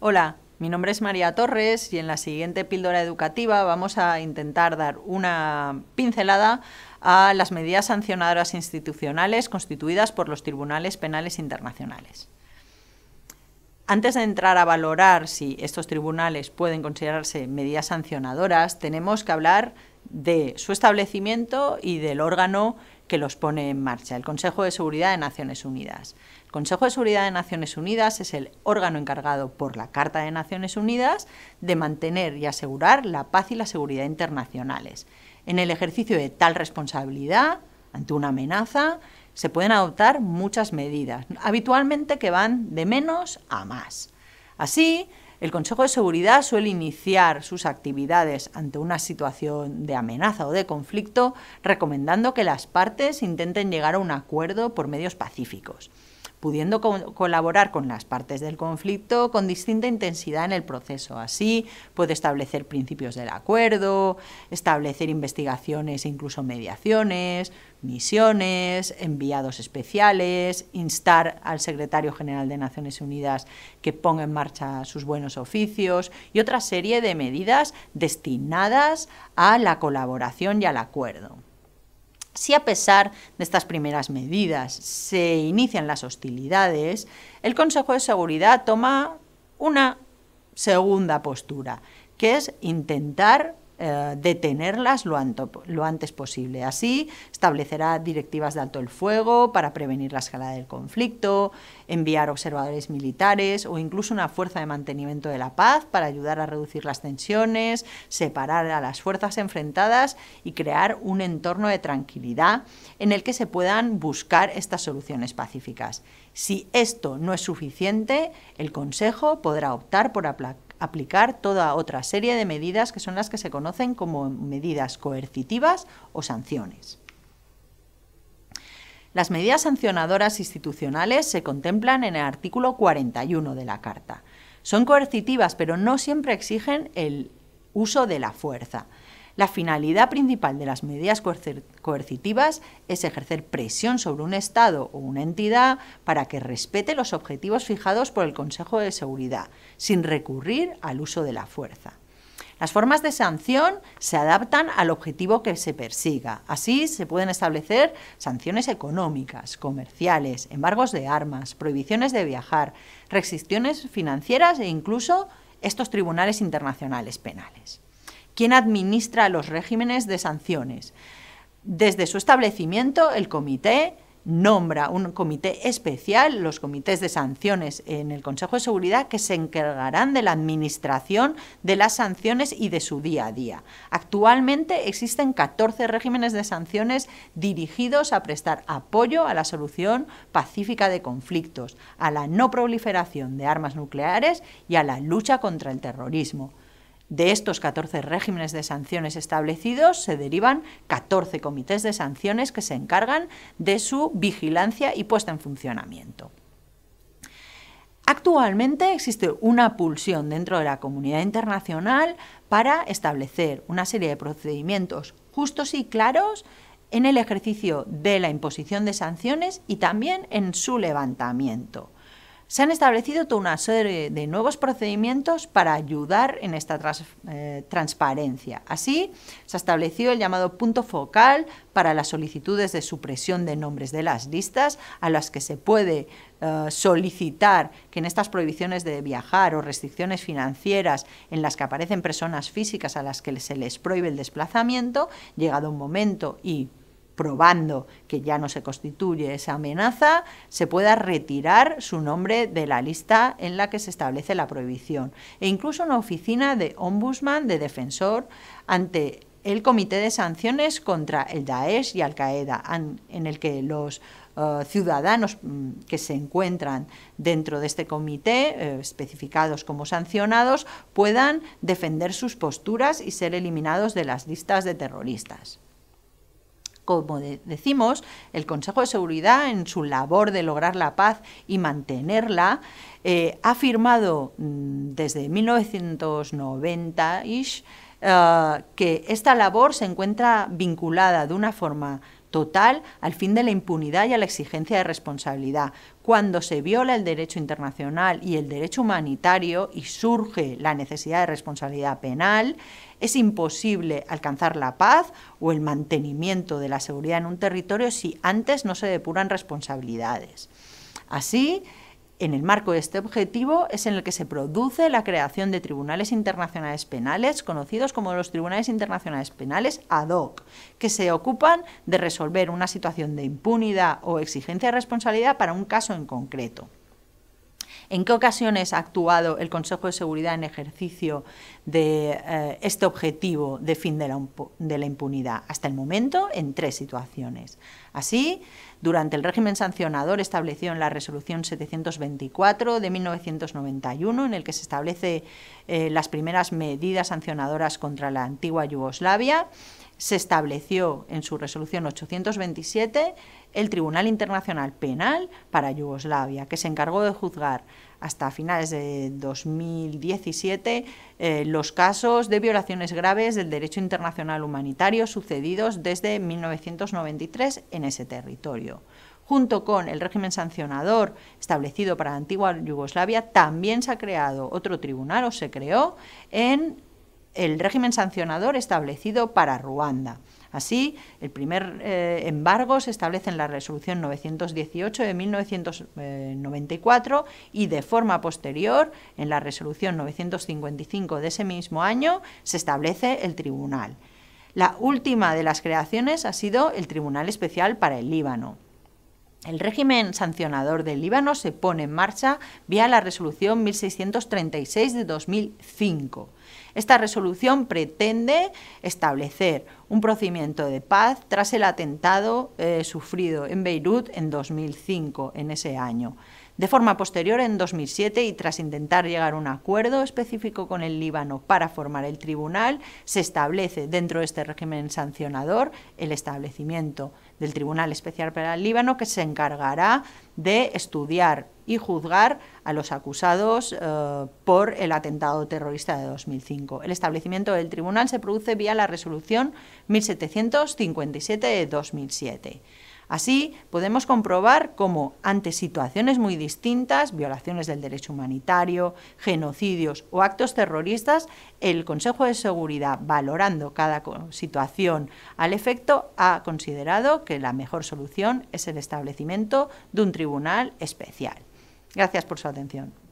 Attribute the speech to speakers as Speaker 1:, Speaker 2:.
Speaker 1: Hola, mi nombre es María Torres y en la siguiente píldora educativa vamos a intentar dar una pincelada a las medidas sancionadoras institucionales constituidas por los tribunales penales internacionales. Antes de entrar a valorar si estos tribunales pueden considerarse medidas sancionadoras, tenemos que hablar de su establecimiento y del órgano que los pone en marcha, el Consejo de Seguridad de Naciones Unidas. El Consejo de Seguridad de Naciones Unidas es el órgano encargado por la Carta de Naciones Unidas de mantener y asegurar la paz y la seguridad internacionales. En el ejercicio de tal responsabilidad, ante una amenaza, se pueden adoptar muchas medidas, habitualmente que van de menos a más. Así, el Consejo de Seguridad suele iniciar sus actividades ante una situación de amenaza o de conflicto recomendando que las partes intenten llegar a un acuerdo por medios pacíficos pudiendo colaborar con las partes del conflicto con distinta intensidad en el proceso. Así puede establecer principios del acuerdo, establecer investigaciones e incluso mediaciones, misiones, enviados especiales, instar al secretario general de Naciones Unidas que ponga en marcha sus buenos oficios y otra serie de medidas destinadas a la colaboración y al acuerdo. Si a pesar de estas primeras medidas se inician las hostilidades, el Consejo de Seguridad toma una segunda postura, que es intentar eh, detenerlas lo, lo, antes posible. Así, establecerá directivas de alto el fuego para prevenir la escalada del conflicto, enviar observadores militares o incluso una fuerza de mantenimiento de la paz para ayudar a reducir las tensiones, separar a las fuerzas enfrentadas y crear un entorno de tranquilidad en el que se puedan buscar estas soluciones pacíficas. Si esto no es suficiente, el Consejo podrá optar por aplacar aplicar toda otra serie de medidas que son las que se conocen como medidas coercitivas o sanciones. Las medidas sancionadoras institucionales se contemplan en el artículo 41 de la Carta. Son coercitivas, pero no siempre exigen el uso de la fuerza. La finalidad principal de las medidas coercitivas es ejercer presión sobre un Estado o una entidad para que respete los objetivos fijados por el Consejo de Seguridad, sin recurrir al uso de la fuerza. Las formas de sanción se adaptan al objetivo que se persiga. Así se pueden establecer sanciones económicas, comerciales, embargos de armas, prohibiciones de viajar, restricciones financieras e incluso estos tribunales internacionales penales. ¿Quién administra los regímenes de sanciones. Desde su establecimiento, el comité nombra un comité especial, los comités de sanciones en el Consejo de Seguridad, que se encargarán de la administración de las sanciones y de su día a día. Actualmente existen 14 regímenes de sanciones dirigidos a prestar apoyo a la solución pacífica de conflictos, a la no proliferación de armas nucleares y a la lucha contra el terrorismo. De estos 14 regímenes de sanciones establecidos se derivan 14 comités de sanciones que se encargan de su vigilancia y puesta en funcionamiento. Actualmente existe una pulsión dentro de la comunidad internacional para establecer una serie de procedimientos justos y claros en el ejercicio de la imposición de sanciones y también en su levantamiento se han establecido toda una serie de nuevos procedimientos para ayudar en esta eh, transparencia. Así, se estableció el llamado punto focal para las solicitudes de supresión de nombres de las listas, a las que se puede eh, solicitar que en estas prohibiciones de viajar o restricciones financieras en las que aparecen personas físicas a las que se les prohíbe el desplazamiento, llegado un momento y probando que ya no se constituye esa amenaza, se pueda retirar su nombre de la lista en la que se establece la prohibición. E incluso una oficina de ombudsman, de defensor, ante el Comité de Sanciones contra el Daesh y Al-Qaeda, en el que los eh, ciudadanos mm, que se encuentran dentro de este comité, eh, especificados como sancionados, puedan defender sus posturas y ser eliminados de las listas de terroristas como decimos, el Consejo de Seguridad, en su labor de lograr la paz y mantenerla, eh, ha afirmado mm, desde 1990-ish eh, que esta labor se encuentra vinculada de una forma total al fin de la impunidad y a la exigencia de responsabilidad. Cuando se viola el derecho internacional y el derecho humanitario y surge la necesidad de responsabilidad penal, es imposible alcanzar la paz o el mantenimiento de la seguridad en un territorio si antes no se depuran responsabilidades. Así, en el marco de este objetivo es en el que se produce la creación de tribunales internacionales penales, conocidos como los tribunales internacionales penales ad hoc, que se ocupan de resolver una situación de impunidad o exigencia de responsabilidad para un caso en concreto. ¿En qué ocasiones ha actuado el Consejo de Seguridad en ejercicio de eh, este objetivo de fin de la, impunidad? Hasta el momento, en tres situaciones. Así, durante el régimen sancionador establecido en la resolución 724 de 1991, en el que se establecen eh, las primeras medidas sancionadoras contra la antigua Yugoslavia, se estableció en su resolución 827 el Tribunal Internacional Penal para Yugoslavia, que se encargó de juzgar hasta finales de 2017 eh, los casos de violaciones graves del derecho internacional humanitario sucedidos desde 1993 en ese territorio. Junto con el régimen sancionador establecido para la antigua Yugoslavia, también se ha creado otro tribunal o se creó en el régimen sancionador establecido para Ruanda. Así, el primer eh, embargo se establece en la resolución 918 de 1994 eh, y de forma posterior, en la resolución 955 de ese mismo año, se establece el tribunal. La última de las creaciones ha sido el Tribunal Especial para el Líbano. El régimen sancionador del Líbano se pone en marcha vía la resolución 1636 de 2005. Esta resolución pretende establecer un procedimiento de paz tras el atentado eh, sufrido en Beirut en 2005, en ese año. De forma posterior, en 2007, y tras intentar llegar a un acuerdo específico con el Líbano para formar el tribunal, se establece dentro de este régimen sancionador el establecimiento del Tribunal Especial para el Líbano, que se encargará de estudiar y juzgar a los acusados eh, por el atentado terrorista de 2005. El establecimiento del tribunal se produce vía la resolución 1757 de 2007. Así podemos comprobar cómo, ante situaciones muy distintas, violaciones del derecho humanitario, genocidios o actos terroristas, el Consejo de Seguridad, valorando cada situación al efecto, ha considerado que la mejor solución es el establecimiento de un tribunal especial. Gracias por su atención.